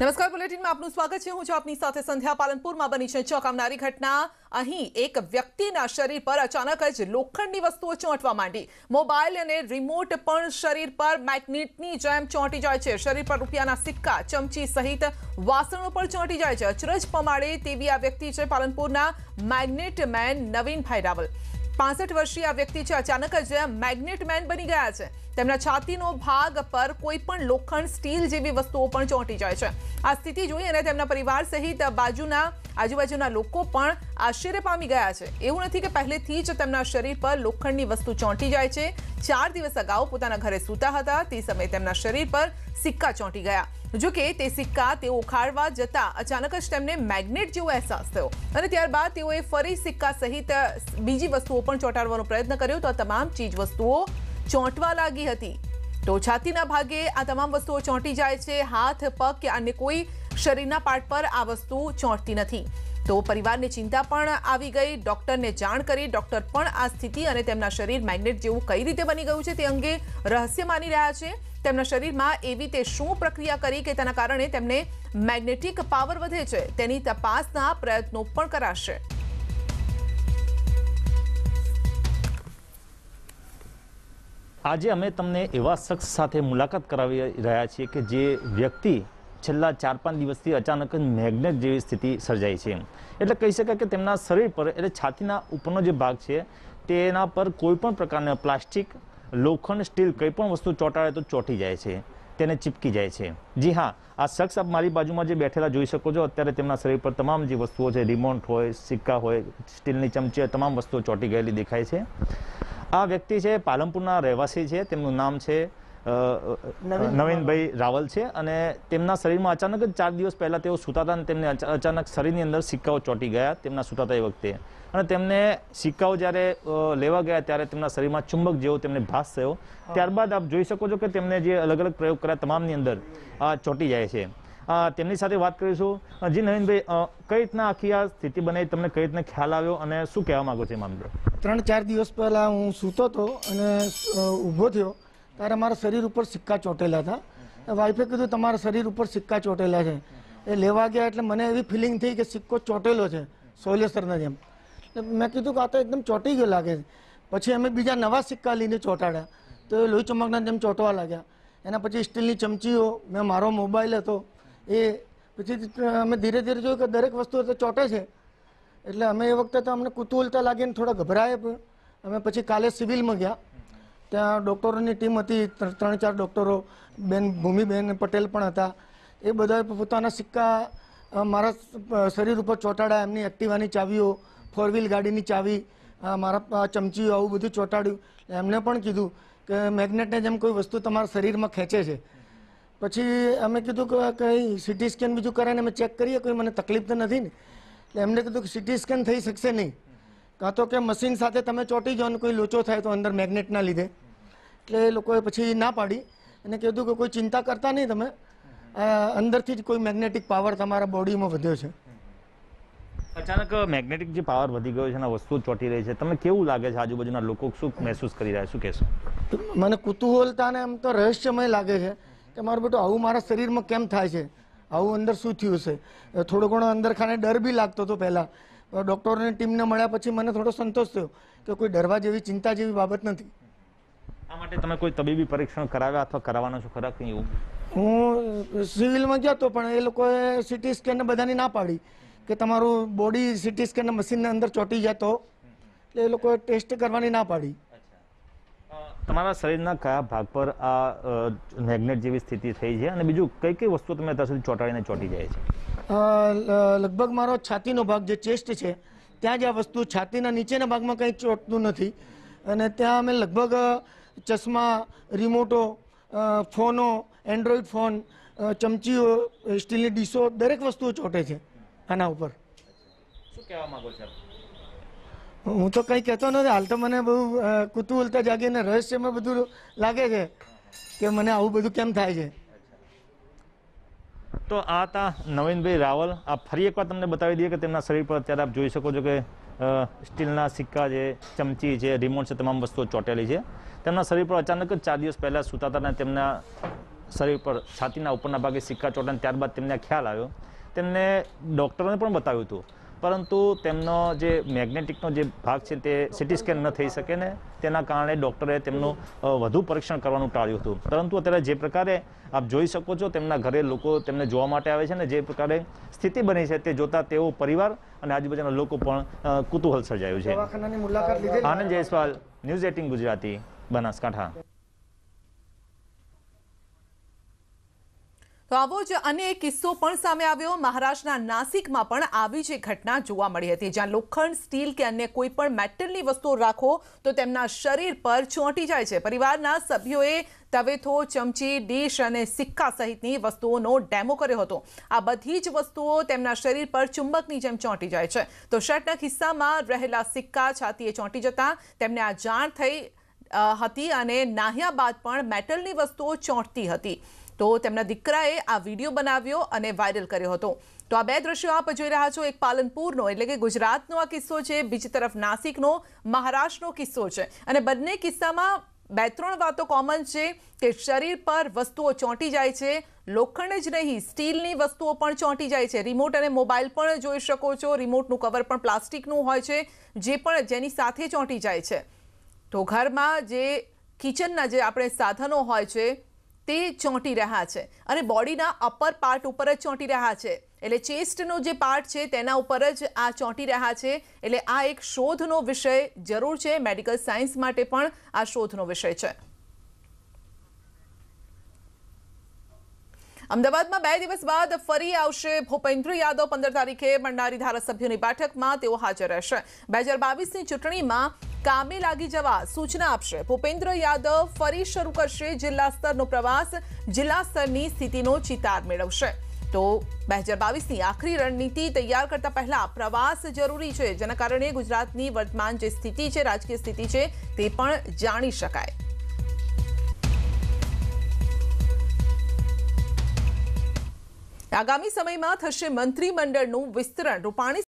નમસ્કાર બુલેટિનમાં આપનું સ્વાગત છે હું છું આપની સાથે સંધ્યા પાલનપુરમાં બની છે ચોંકાવનારી ઘટના અહીં એક વ્યક્તિના શરીર પર અચાનક જ લોખંડની વસ્તુઓ ચોંટવા માંડી મોબાઈલ અને રિમોટ પણ શરીર પર મેગ્નેટની જેમ ચોંટી જાય છે શરીર પર રૂપિયાના સિક્કા ચમચી સહિત વાસણો પર ચોંટી જાય છે અચરજ પમાડે તેવી આ વ્યક્તિ છે પાલનપુરના મેગ્નેટમેન નવીનભાઈ રાવલ 65 વર્ષીય આ વ્યક્તિ છે અચાનક જ મેગ્નેટ મેન બની ગયા છે તેમના છાતીનો ભાગ પર કોઈપણ લોખંડ સ્ટીલ જેવી વસ્તુઓ પણ ચોંટી જાય છે આ સ્થિતિ જોઈને તેમનો પરિવાર સહિત बाजूના આજુબાજુના લોકો પણ આશરે પામી ગયા છે એવું નથી કે પહેલાથી જ તેમના શરીર પર લોખંડની વસ્તુ ચોંટી જાય છે 4 દિવસ અગાઉ પોતાના ઘરે સૂતા હતા તે સમયે તેમના શરીર પર સિક્કો ચોંટી ગયા જોકે તે સિક્કા તે ઉખાડવા જતાં અચાનક જ તેમને મેગ્નેટ જેવો احساس થયો અને ત્યાર બાદ તેઓ એ ફરી સિક્કા સહિત બીજી વસ્તુઓ પણ ચોટાડવાનો પ્રયત્ન કર્યો તો તમામ ચીજ વસ્તુઓ ચોંટવા લાગી હતી તો છાતીના ભાગે આ તમામ વસ્તુઓ ચોંટી જાય છે હાથ પગ કે અન્ય કોઈ શરીરના પાર્ટ પર આ વસ્તુ ચોંટી નથી તો પરિવારને ચિંતા પણ આવી ગઈ ડોક્ટરને જાણ કરી ડોક્ટર પણ આ સ્થિતિ અને તેમનું શરીર મેગ્નેટ જેવું કઈ રીતે બની ગયું છે તે અંગે રહસ્ય માની રહ્યા છે તેમના શરીરમાં એવી તે શું પ્રક્રિયા કરી કે તેના કારણે તેમને મેગ્નેટિક પાવર વધે છે તેની તપાસના પ્રયત્નો પણ કરાશે આજે અમે તમને એવા શખ્સ સાથે મુલાકાત કરાવી રહ્યા છીએ કે જે વ્યક્તિ છેલ્લા ચાર પાંચ દિવસથી અચાનક જ મેગ્નેટ જેવી સ્થિતિ સર્જાય છે એટલે કહી શકાય કે તેમના શરીર પર એટલે છાતીના ઉપરનો જે ભાગ છે તેના પર કોઈપણ પ્રકારના પ્લાસ્ટિક લોખંડ સ્ટીલ કંઈ પણ વસ્તુ ચોંટાડે તો ચોંટી જાય છે તેને ચીપકી જાય છે જી હા આ શખ્સ આપ મારી બાજુમાં જે બેઠેલા જોઈ શકો છો અત્યારે તેમના શરીર પર તમામ જે વસ્તુઓ છે રિમોટ હોય સિક્કા હોય સ્ટીલની ચમચી તમામ વસ્તુઓ ચોંટી ગયેલી દેખાય છે આ વ્યક્તિ છે પાલનપુરના રહેવાસી છે તેમનું નામ છે નવીનભાઈ રાવલ છે અને તેમના શરીરમાં અચાનક જ ચાર દિવસ પહેલાં તેઓ સૂતા હતા અને તેમને અચાનક શરીરની અંદર સિક્કાઓ ચોંટી ગયા તેમના સૂતા હતા એ વખતે અને તેમને સિક્કાઓ જ્યારે લેવા ગયા ત્યારે તેમના શરીરમાં ચુંબક જેવો તેમને ભાસ થયો ત્યારબાદ આપ જોઈ શકો છો કે તેમને જે અલગ અલગ પ્રયોગ કર્યા તમામની અંદર ચોંટી જાય છે તેમની સાથે વાત કરીશું જી નવીનભાઈ કઈ રીતના આખી આ સ્થિતિ બનાવી તમને કઈ રીતના ખ્યાલ આવ્યો અને શું કહેવા માંગો છો એ ત્રણ ચાર દિવસ પહેલાં હું સૂતો હતો અને ઊભો થયો ત્યારે મારા શરીર ઉપર સિક્કા ચોંટેલા હતા વાઈફે કીધું તમારા શરીર ઉપર સિક્કા ચોટેલા છે એ લેવા ગયા એટલે મને એવી ફિલિંગ થઈ કે સિક્કો ચોંટેલો છે સોલેસરના જેમ મેં કીધું કે આ તો એકદમ ચોંટી ગયો લાગે છે પછી અમે બીજા નવા સિક્કા લઈને ચોંટાડ્યા તો એ લોહી ચમકના જેમ ચોંટવા લાગ્યા એના પછી સ્ટીલની ચમચીઓ મેં મારો મોબાઈલ હતો એ પછી અમે ધીરે ધીરે જોયું કે દરેક વસ્તુ ચોંટે છે એટલે અમે એ વખતે તો અમને કુતુહલતા લાગીને થોડા ગભરાય પણ અમે પછી કાલે સિવિલમાં ગયા ત્યાં ડૉક્ટરોની ટીમ હતી ત્રણ ચાર ડૉક્ટરો બેન ભૂમિબેન પટેલ પણ હતા એ બધાએ પોતાના સિક્કા મારા શરીર ઉપર ચોંટાડ્યા એમની એક્ટિવાની ચાવીઓ ફોર વ્હીલ ગાડીની ચાવી મારા ચમચીઓ આવું બધું ચોંટાડ્યું એમને પણ કીધું કે મેગ્નેટને જેમ કોઈ વસ્તુ તમારા શરીરમાં ખેંચે છે પછી અમે કીધું કે કંઈ સિટી સ્કેન બીજું કરે ને અમે ચેક કરીએ કોઈ મને તકલીફ તો નથી ને એટલે એમને કીધું કે સિટી સ્કેન થઈ શકશે નહીં કાં તો કે મશીન સાથે તમે ચોંટી જાઓ કોઈ લોચો થાય તો અંદર મેગ્નેટના લીધે એટલે એ લોકોએ પછી ના પાડી અને કીધું કે કોઈ ચિંતા કરતા નહીં તમે અંદરથી જ કોઈ મેગ્નેટિક પાવર તમારા બોડીમાં વધ્યો છે અચાનક મેગ્નેટિક જે પાવર વધી ગયો છે અને વસ્તુ ચોંટી રહી છે તમને કેવું લાગે છે આજુબાજુના લોકો શું મહેસૂસ કરી રહ્યા શું કહેશો મને કુતૂહલતાને એમ તો રહસ્યમય લાગે છે કે મારું બેટું આવું મારા શરીરમાં કેમ થાય છે આવું અંદર શું થયું છે થોડો ઘણો અંદર ખાને ડર બી લાગતો હતો પહેલાં ડૉક્ટરોની ટીમને મળ્યા પછી મને થોડો સંતોષ થયો કે કોઈ ડરવા જેવી ચિંતા જેવી બાબત નથી આ માટે તમે કોઈ તબીબી પરીક્ષણ કરાવ્યા અથવા કરાવવાનો છો ખરા કંઈ એવું હું સિવિલમાં ગયો હતો પણ એ લોકોએ સિટી સ્કેન બધાની ના પાડી કે તમારું બોડી સિટી સ્કેન મશીનના અંદર ચોંટી જતો એટલે એ લોકોએ ટેસ્ટ કરવાની ના પાડી તમારા શરીરના કયા ભાગ પર આ મેગ્નેટ જેવી સ્થિતિ થઈ છે અને બીજું કઈ કઈ વસ્તુ તમે અત્યાર સુધી ચોંટાડીને ચોંટી જાય છે લગભગ મારો છાતીનો ભાગ જે ચેસ્ટ છે ત્યાં જ આ વસ્તુ છાતીના નીચેના ભાગમાં કંઈ ચોટતું નથી અને ત્યાં અમે લગભગ ચશ્મા રિમોટો ફોનો એન્ડ્રોઈડ ફોન ચમચીઓ સ્ટીલની ડીશો દરેક વસ્તુઓ ચોટે છે આના ઉપર શું કહેવા માંગો છો હું તો કંઈ કહેતો નથી હાલ તો મને બહુ કુતૂહલતા જાગીને રહસ્યમાં બધું લાગે છે કે મને આવું બધું કેમ થાય છે તો આ હતા નવીનભાઈ રાવલ આ ફરી એકવાર તમને બતાવી દઈએ કે તેમના શરીર પર અત્યારે આપ જોઈ શકો છો કે સ્ટીલના સિક્કા છે ચમચી છે રિમોટ છે તમામ વસ્તુઓ ચોંટેલી છે તેમના શરીર પર અચાનક જ ચાર દિવસ પહેલાં સૂતા હતા તેમના શરીર પર છાતીના ઉપરના ભાગે સિક્કા ચોટાને ત્યારબાદ તેમને ખ્યાલ આવ્યો તેમને ડૉક્ટરોને પણ બતાવ્યું હતું પરંતુ તેમનો જે મેગ્નેટિકનો જે ભાગ છે તે સિટી સ્કેન ન થઈ શકે ને તેના કારણે ડૉક્ટરે તેમનું વધુ પરીક્ષણ કરવાનું ટાળ્યું હતું પરંતુ અત્યારે જે પ્રકારે આપ જોઈ શકો છો તેમના ઘરે લોકો તેમને જોવા માટે આવે છે ને જે પ્રકારે સ્થિતિ બની છે તે જોતા તેઓ પરિવાર અને આજુબાજુના લોકો પણ કુતૂહલ સર્જાયું છે આનંદ જયસ્વાલ ન્યૂઝ એટીન ગુજરાતી બનાસકાંઠા બાવજ અનેકિસ્સો પણ સામે આવ્યો મહારાષ્ટ્રના નાસિકમાં પણ આવી જે ઘટના જોવા મળી હતી જ્યાં લોખંડ સ્ટીલ કે અન્ય કોઈ પણ મેટલની વસ્તુઓ રાખો તો તેમના શરીર પર ચોંટી જાય છે પરિવારના સભ્યોએ તવેથો ચમચી ડિશ અને સિક્કા સહિતની વસ્તુઓનો ડેમો કર્યો હતો આ બધી જ વસ્તુઓ તેમના શરીર પર ચુંબકની જેમ ચોંટી જાય છે તો શર્ટના કિસ્સામાં રહેલા સિક્કા છાતીએ ચોંટી જતા તેમને આ જાણ થઈ હતી અને નાહ્યા બાદ પણ મેટલની વસ્તુઓ ચોંટતી હતી તો તેમના દીકરાએ આ વિડીયો બનાવ્યો અને વાયરલ કર્યો હતો તો આ બે દ્રશ્યો આપ જોઈ રહ્યા છો એક પાલનપુરનો એટલે કે ગુજરાતનો આ કિસ્સો છે બીજી તરફ નાસિકનો મહારાષ્ટ્રનો કિસ્સો છે અને બંને કિસ્સામાં બે ત્રણ વાતો કોમન છે કે શરીર પર વસ્તુઓ ચોંટી જાય છે લોખંડ જ નહીં સ્ટીલની વસ્તુઓ પણ ચોંટી જાય છે રિમોટ અને મોબાઈલ પણ જોઈ શકો છો રિમોટનું કવર પણ પ્લાસ્ટિકનું હોય છે જે પણ જેની સાથે ચોંટી જાય છે તો જે કિચનના જે આપણે સાધનો હોય છે તે ચોંટી રહ્યા છે અને બોડીના અપર પાર્ટ ઉપર જ ચોંટી રહ્યા છે એટલે ચેસ્ટનો જે પાર્ટ છે તેના ઉપર જ આ ચોંટી રહ્યા છે એટલે આ એક શોધનો વિષય જરૂર છે મેડિકલ સાયન્સ માટે પણ આ શોધનો વિષય છે અમદાવાદમાં બે દિવસ બાદ ફરી આવશે ભૂપેન્દ્ર યાદવ પંદર તારીખે મંડારી ધારાસભ્યોની બેઠકમાં તેઓ હાજર રહેશે બે હજાર બાવીસની ચૂંટણીમાં કામ મે લાગી જવા સૂચના આવશે ભોપેન્દ્ર યાદવ ફરી શરૂ કરશે જિલ્લા સ્તરનો પ્રવાસ જિલ્લા સ્તરની સ્થિતિનો ચિતાર મેળવશે તો 2022 ની આખરી રણનીતિ તૈયાર કરતા પહેલા પ્રવાસ જરૂરી છે જેના કારણે ગુજરાતની વર્તમાન જે સ્થિતિ છે રાજકીય સ્થિતિ છે તે પણ જાણી શકાય આગામી સમયમાં થશે મંત્રીમંડળનું વિસ્તરણ રૂપાણ